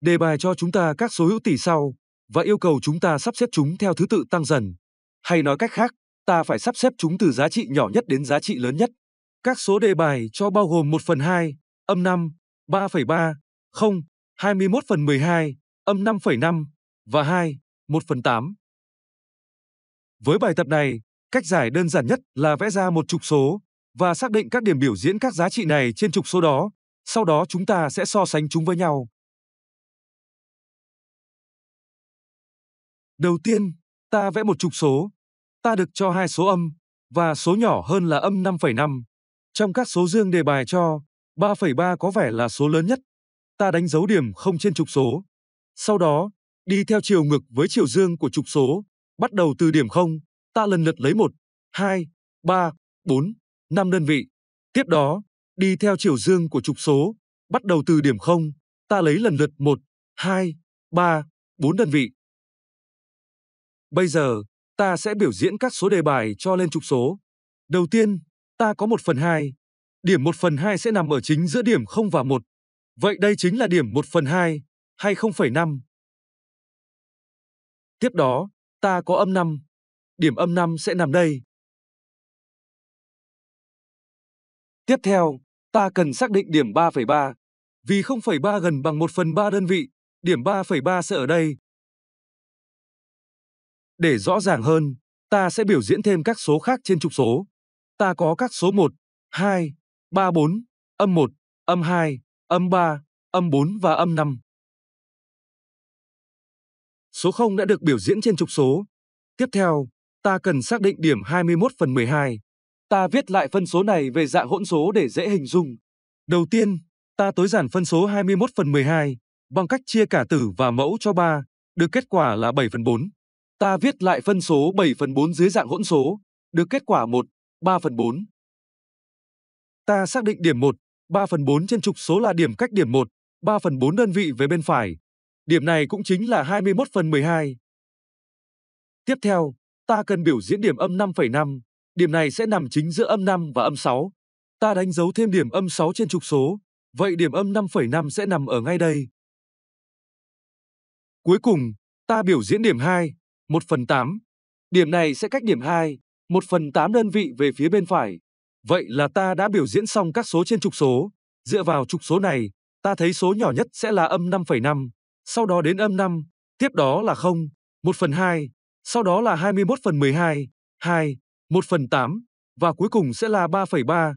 đề bài cho chúng ta các số hữu tỷ sau và yêu cầu chúng ta sắp xếp chúng theo thứ tự tăng dần. Hay nói cách khác, ta phải sắp xếp chúng từ giá trị nhỏ nhất đến giá trị lớn nhất. Các số đề bài cho bao gồm 1 phần 2, âm 5, 3,3, 0, 21 phần 12, âm 5,5 và 2, 1 phần 8. Với bài tập này, cách giải đơn giản nhất là vẽ ra một trục số và xác định các điểm biểu diễn các giá trị này trên trục số đó, sau đó chúng ta sẽ so sánh chúng với nhau. Đầu tiên, ta vẽ một trục số. Ta được cho hai số âm và số nhỏ hơn là âm 5,5. Trong các số dương đề bài cho, 3,3 có vẻ là số lớn nhất. Ta đánh dấu điểm không trên trục số. Sau đó, đi theo chiều ngược với chiều dương của trục số, bắt đầu từ điểm 0, ta lần lượt lấy 1, 2, 3, 4, 5 đơn vị. Tiếp đó, đi theo chiều dương của trục số, bắt đầu từ điểm 0, ta lấy lần lượt 1, 2, 3, 4 đơn vị. Bây giờ, ta sẽ biểu diễn các số đề bài cho lên trục số. Đầu tiên, ta có 1 phần 2. Điểm 1 phần 2 sẽ nằm ở chính giữa điểm 0 và 1. Vậy đây chính là điểm 1 phần 2, hay 0,5. Tiếp đó, ta có âm 5. Điểm âm 5 sẽ nằm đây. Tiếp theo, ta cần xác định điểm 3,3. Vì 0,3 gần bằng 1 phần 3 đơn vị, điểm 3,3 sẽ ở đây. Để rõ ràng hơn, ta sẽ biểu diễn thêm các số khác trên trục số. Ta có các số 1, 2, 3, 4, âm 1, âm 2, âm 3, âm 4 và âm 5. Số 0 đã được biểu diễn trên trục số. Tiếp theo, ta cần xác định điểm 21 phần 12. Ta viết lại phân số này về dạng hỗn số để dễ hình dung. Đầu tiên, ta tối giản phân số 21 phần 12 bằng cách chia cả tử và mẫu cho 3, được kết quả là 7 phần 4. Ta viết lại phân số 7 phần 4 dưới dạng hỗn số, được kết quả 1, 3 phần 4. Ta xác định điểm 1, 3 phần 4 trên trục số là điểm cách điểm 1, 3 phần 4 đơn vị về bên phải. Điểm này cũng chính là 21 phần 12. Tiếp theo, ta cần biểu diễn điểm âm 5,5. Điểm này sẽ nằm chính giữa âm 5 và âm 6. Ta đánh dấu thêm điểm âm 6 trên trục số, vậy điểm âm 5,5 sẽ nằm ở ngay đây. Cuối cùng, ta biểu diễn điểm 2, 1 phần 8. Điểm này sẽ cách điểm 2, 1 phần 8 đơn vị về phía bên phải. Vậy là ta đã biểu diễn xong các số trên trục số. Dựa vào trục số này, ta thấy số nhỏ nhất sẽ là âm 5,5, sau đó đến âm 5, tiếp đó là 0, 1 phần 2, sau đó là 21 phần 12, 2, 1 phần 8, và cuối cùng sẽ là 3,3.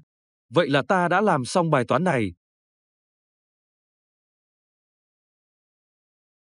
Vậy là ta đã làm xong bài toán này.